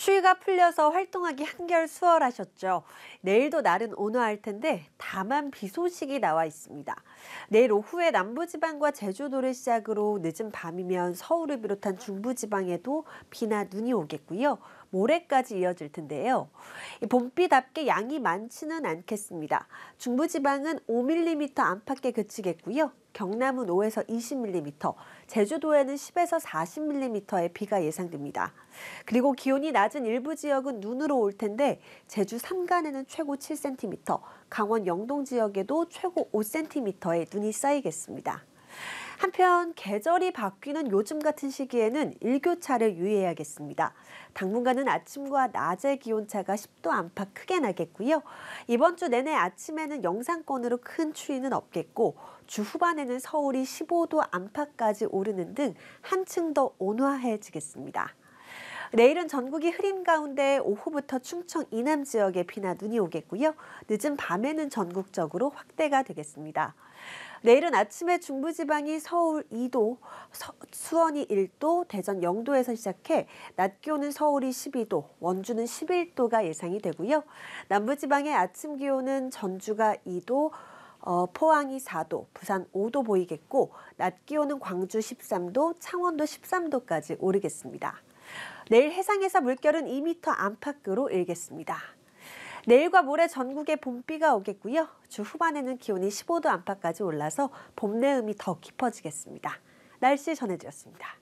추위가 풀려서 활동하기 한결 수월하셨죠. 내일도 날은 온화할 텐데 다만 비 소식이 나와 있습니다. 내일 오후에 남부지방과 제주도를 시작으로 늦은 밤이면 서울을 비롯한 중부지방에도 비나 눈이 오겠고요. 모레까지 이어질 텐데요. 봄비답게 양이 많지는 않겠습니다. 중부지방은 5mm 안팎에 그치겠고요. 경남은 5에서 20mm, 제주도에는 10에서 40mm의 비가 예상됩니다. 그리고 기온이 낮은 일부 지역은 눈으로 올 텐데 제주 삼간에는 최고 7cm, 강원 영동 지역에도 최고 5cm의 눈이 쌓이겠습니다. 한편 계절이 바뀌는 요즘 같은 시기에는 일교차를 유의해야겠습니다. 당분간은 아침과 낮의 기온차가 10도 안팎 크게 나겠고요. 이번 주 내내 아침에는 영상권으로 큰 추위는 없겠고 주 후반에는 서울이 15도 안팎까지 오르는 등 한층 더 온화해지겠습니다. 내일은 전국이 흐린 가운데 오후부터 충청 이남 지역에 비나 눈이 오겠고요. 늦은 밤에는 전국적으로 확대가 되겠습니다. 내일은 아침에 중부지방이 서울 2도, 서, 수원이 1도, 대전 0도에서 시작해 낮 기온은 서울이 12도, 원주는 11도가 예상이 되고요. 남부지방의 아침 기온은 전주가 2도, 어, 포항이 4도, 부산 5도 보이겠고 낮 기온은 광주 13도, 창원도 13도까지 오르겠습니다. 내일 해상에서 물결은 2m 안팎으로 일겠습니다. 내일과 모레 전국에 봄비가 오겠고요. 주 후반에는 기온이 15도 안팎까지 올라서 봄 내음이 더 깊어지겠습니다. 날씨 전해드렸습니다.